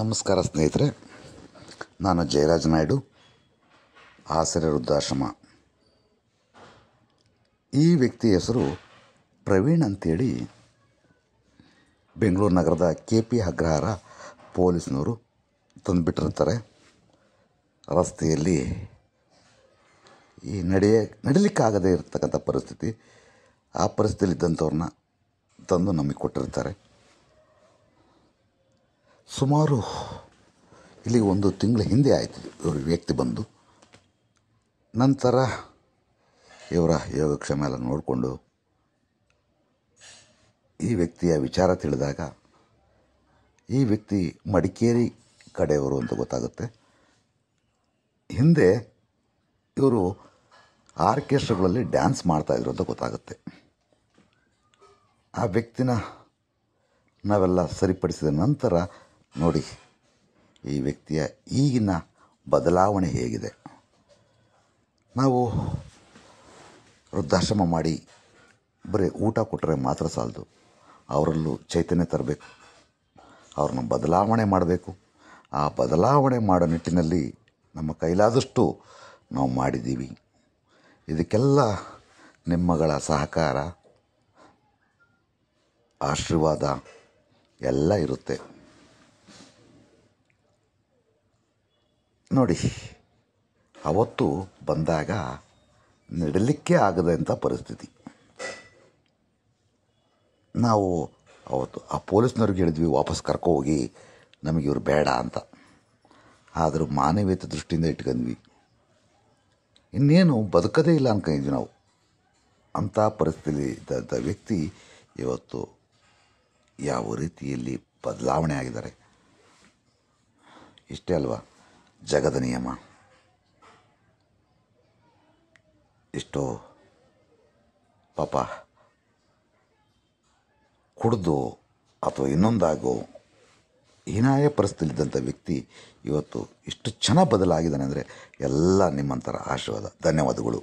ನಮಸ್ಕಾರ ಸ್ನೇಹಿತರೆ ನಾನು ಜಯರಾಜ್ ನಾಯ್ಡು ಆಸರೆ ವೃದ್ಧಾಶ್ರಮ ಈ ವ್ಯಕ್ತಿ ಹೆಸರು ಪ್ರವೀಣ್ ಅಂತೇಳಿ ಬೆಂಗಳೂರು ನಗರದ ಕೆ ಪಿ ಅಗ್ರಹಾರ ಪೊಲೀಸ್ನವರು ತಂದುಬಿಟ್ಟಿರ್ತಾರೆ ರಸ್ತೆಯಲ್ಲಿ ಈ ನಡೆಯ ನಡಿಲಿಕ್ಕಾಗದೇ ಇರತಕ್ಕಂಥ ಪರಿಸ್ಥಿತಿ ಆ ಪರಿಸ್ಥಿತಿಯಲ್ಲಿ ಇದ್ದಂಥವ್ರನ್ನ ತಂದು ನಮಗೆ ಕೊಟ್ಟಿರ್ತಾರೆ ಸುಮಾರು ಇಲ್ಲಿ ಒಂದು ತಿಂಗಳ ಹಿಂದೆ ಆಯಿತು ಇವರು ವ್ಯಕ್ತಿ ಬಂದು ನಂತರ ಇವರ ಯೋಗಕ್ಷೇಮ ಎಲ್ಲ ನೋಡಿಕೊಂಡು ಈ ವ್ಯಕ್ತಿಯ ವಿಚಾರ ತಿಳಿದಾಗ ಈ ವ್ಯಕ್ತಿ ಮಡಿಕೇರಿ ಕಡೆಯವರು ಅಂತ ಗೊತ್ತಾಗುತ್ತೆ ಹಿಂದೆ ಇವರು ಆರ್ಕೆಸ್ಟ್ರಾಗಳಲ್ಲಿ ಡ್ಯಾನ್ಸ್ ಮಾಡ್ತಾಯಿದ್ರು ಅಂತ ಗೊತ್ತಾಗುತ್ತೆ ಆ ವ್ಯಕ್ತಿನ ನಾವೆಲ್ಲ ಸರಿಪಡಿಸಿದ ನಂತರ ನೋಡಿ ಈ ವ್ಯಕ್ತಿಯ ಈಗಿನ ಬದಲಾವಣೆ ಹೇಗಿದೆ ನಾವು ವೃದ್ಧಾಶ್ರಮ ಮಾಡಿ ಬರೀ ಊಟ ಕೊಟ್ಟರೆ ಮಾತ್ರ ಸಾಲದು ಅವರಲ್ಲೂ ಚೈತನ್ಯ ತರಬೇಕು ಅವ್ರನ್ನ ಬದಲಾವಣೆ ಮಾಡಬೇಕು ಆ ಬದಲಾವಣೆ ಮಾಡೋ ನಿಟ್ಟಿನಲ್ಲಿ ನಮ್ಮ ಕೈಲಾದಷ್ಟು ನಾವು ಮಾಡಿದ್ದೀವಿ ಇದಕ್ಕೆಲ್ಲ ನಿಮ್ಮಗಳ ಸಹಕಾರ ಆಶೀರ್ವಾದ ಎಲ್ಲ ಇರುತ್ತೆ ನೋಡಿ ಅವತ್ತು ಬಂದಾಗ ನೆಡಲಿಕ್ಕೆ ಆಗದಂಥ ಪರಿಸ್ಥಿತಿ ನಾವು ಅವತ್ತು ಆ ಪೊಲೀಸ್ನವ್ರಿಗೆ ಹೇಳಿದ್ವಿ ವಾಪಸ್ ಕರ್ಕೊ ಹೋಗಿ ನಮಗೆ ಇವರು ಬೇಡ ಅಂತ ಆದರೂ ಮಾನವೀಯತೆ ದೃಷ್ಟಿಯಿಂದ ಇಟ್ಕೊಂಡ್ವಿ ಇನ್ನೇನು ಬದುಕದೇ ಇಲ್ಲ ಅಂದ್ಕೊಂಡಿದ್ವಿ ನಾವು ಅಂಥ ಪರಿಸ್ಥಿತಿ ಇದ್ದಂಥ ವ್ಯಕ್ತಿ ಇವತ್ತು ಯಾವ ರೀತಿಯಲ್ಲಿ ಬದಲಾವಣೆ ಆಗಿದ್ದಾರೆ ಇಷ್ಟೇ ಅಲ್ವಾ ಜಗದ ನಿಯಮ ಎಷ್ಟೋ ಪಾಪ ಕುಡ್ದು ಅಥವಾ ಇನ್ನೊಂದಾಗೋ ಹೀನಾಯ ಪರಿಸ್ಥಿತಿಯಲ್ಲಿದ್ದಂಥ ವ್ಯಕ್ತಿ ಇವತ್ತು ಇಷ್ಟು ಚೆನ್ನಾಗಿ ಬದಲಾಗಿದ್ದಾನೆ ಅಂದರೆ ಎಲ್ಲ ನಿಮ್ಮಂಥರ ಆಶೀರ್ವಾದ ಧನ್ಯವಾದಗಳು